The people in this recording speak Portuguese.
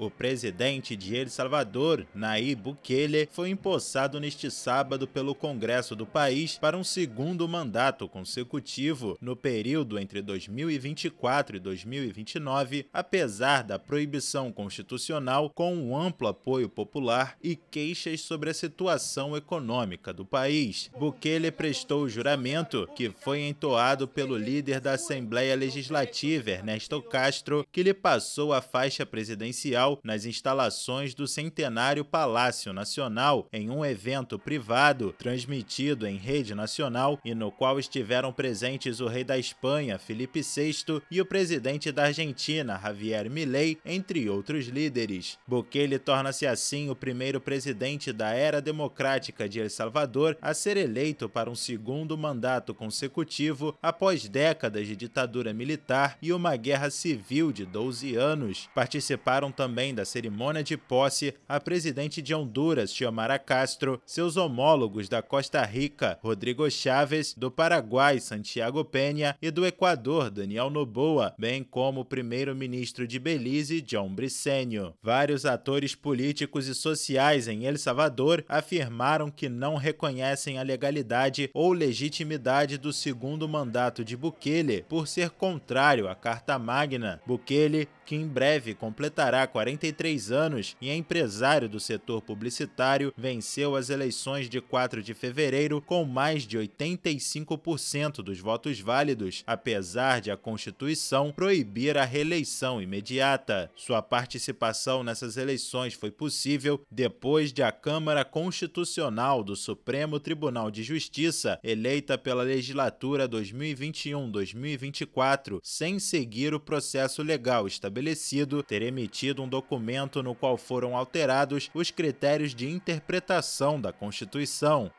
O presidente de El Salvador, Nayib Bukele, foi empossado neste sábado pelo Congresso do país para um segundo mandato consecutivo no período entre 2024 e 2029, apesar da proibição constitucional com um amplo apoio popular e queixas sobre a situação econômica do país. Bukele prestou o juramento, que foi entoado pelo líder da Assembleia Legislativa, Ernesto Castro, que lhe passou a faixa presidencial nas instalações do Centenário Palácio Nacional em um evento privado transmitido em rede nacional e no qual estiveram presentes o rei da Espanha, Felipe VI, e o presidente da Argentina, Javier Milei, entre outros líderes. Bukele torna-se assim o primeiro presidente da era democrática de El Salvador a ser eleito para um segundo mandato consecutivo após décadas de ditadura militar e uma guerra civil de 12 anos. Participaram também também da cerimônia de posse a presidente de Honduras, Xiomara Castro, seus homólogos da Costa Rica, Rodrigo Chávez, do Paraguai, Santiago Penha e do Equador, Daniel Noboa, bem como o primeiro-ministro de Belize, John Bricenio. Vários atores políticos e sociais em El Salvador afirmaram que não reconhecem a legalidade ou legitimidade do segundo mandato de Bukele por ser contrário à Carta Magna. Bukele que em breve completará 43 anos e é empresário do setor publicitário, venceu as eleições de 4 de fevereiro com mais de 85% dos votos válidos, apesar de a Constituição proibir a reeleição imediata. Sua participação nessas eleições foi possível depois de a Câmara Constitucional do Supremo Tribunal de Justiça, eleita pela legislatura 2021-2024, sem seguir o processo legal estabelecido estabelecido ter emitido um documento no qual foram alterados os critérios de interpretação da Constituição.